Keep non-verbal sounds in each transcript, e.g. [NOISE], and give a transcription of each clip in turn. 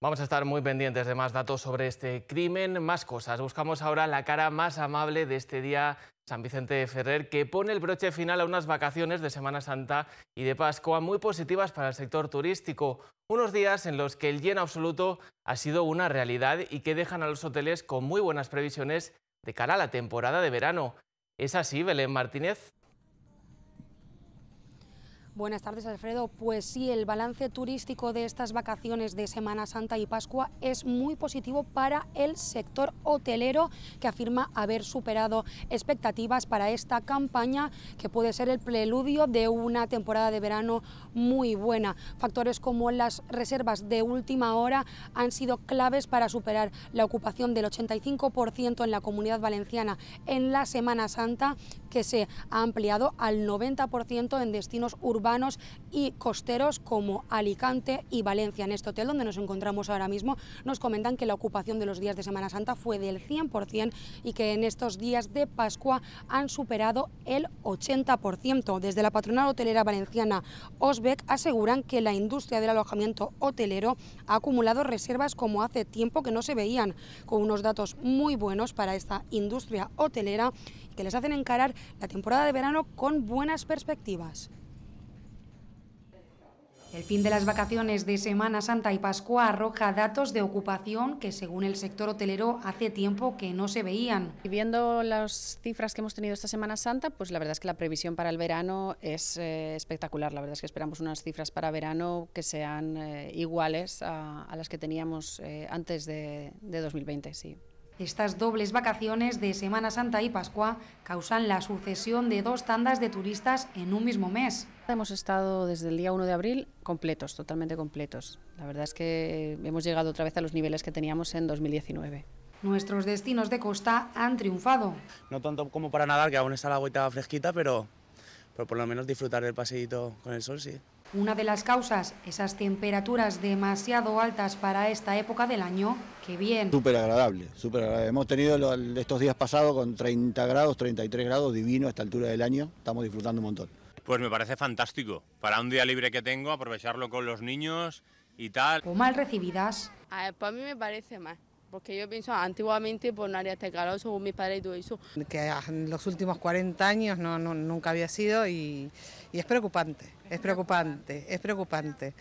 Vamos a estar muy pendientes de más datos sobre este crimen, más cosas. Buscamos ahora la cara más amable de este día San Vicente de Ferrer, que pone el broche final a unas vacaciones de Semana Santa y de Pascua muy positivas para el sector turístico. Unos días en los que el lleno absoluto ha sido una realidad y que dejan a los hoteles con muy buenas previsiones de cara a la temporada de verano. ¿Es así, Belén Martínez? Buenas tardes, Alfredo. Pues sí, el balance turístico de estas vacaciones de Semana Santa y Pascua es muy positivo para el sector hotelero, que afirma haber superado expectativas para esta campaña, que puede ser el preludio de una temporada de verano muy buena. Factores como las reservas de última hora han sido claves para superar la ocupación del 85% en la comunidad valenciana en la Semana Santa, que se ha ampliado al 90% en destinos urbanos y costeros como Alicante y Valencia. En este hotel donde nos encontramos ahora mismo nos comentan que la ocupación de los días de Semana Santa fue del 100% y que en estos días de Pascua han superado el 80%. Desde la patronal hotelera valenciana Osbec aseguran que la industria del alojamiento hotelero ha acumulado reservas como hace tiempo que no se veían, con unos datos muy buenos para esta industria hotelera que les hacen encarar la temporada de verano con buenas perspectivas. El fin de las vacaciones de Semana Santa y Pascua arroja datos de ocupación que, según el sector hotelero, hace tiempo que no se veían. viendo las cifras que hemos tenido esta Semana Santa, pues la verdad es que la previsión para el verano es eh, espectacular. La verdad es que esperamos unas cifras para verano que sean eh, iguales a, las que teníamos eh, antes de, de 2020. Sí. Estas dobles vacaciones de Semana Santa y Pascua causan la sucesión de dos tandas de turistas en un mismo mes. Hemos estado desde el día 1 de abril completos, totalmente completos. La verdad es que hemos llegado otra vez a los niveles que teníamos en 2019. Nuestros destinos de costa han triunfado. No tanto como para nadar, que aún está la agüita fresquita, pero pero pues por lo menos disfrutar del paseíto con el sol, sí. Una de las causas, esas temperaturas demasiado altas para esta época del año, que bien. Súper agradable, súper agradable. Hemos tenido estos días pasados con 30 grados, 33 grados, divino a esta altura del año, estamos disfrutando un montón. Pues me parece fantástico, para un día libre que tengo, aprovecharlo con los niños y tal. O mal recibidas. Ah, pues a mí me parece mal. Porque yo pienso antiguamente por área calor, según mis padres y todo eso. Que en los últimos 40 años no, nunca había sido y, es preocupante, es preocupante, es preocupante.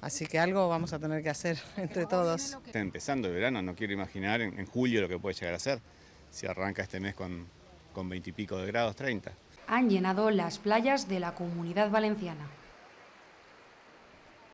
Así que algo vamos a tener que hacer [LAUGHS] entre todos. Está empezando el verano, no quiero imaginar en, julio lo que puede llegar a ser, si arranca este mes con, con 20 y pico de grados, 30. Han llenado las playas de la comunidad valenciana.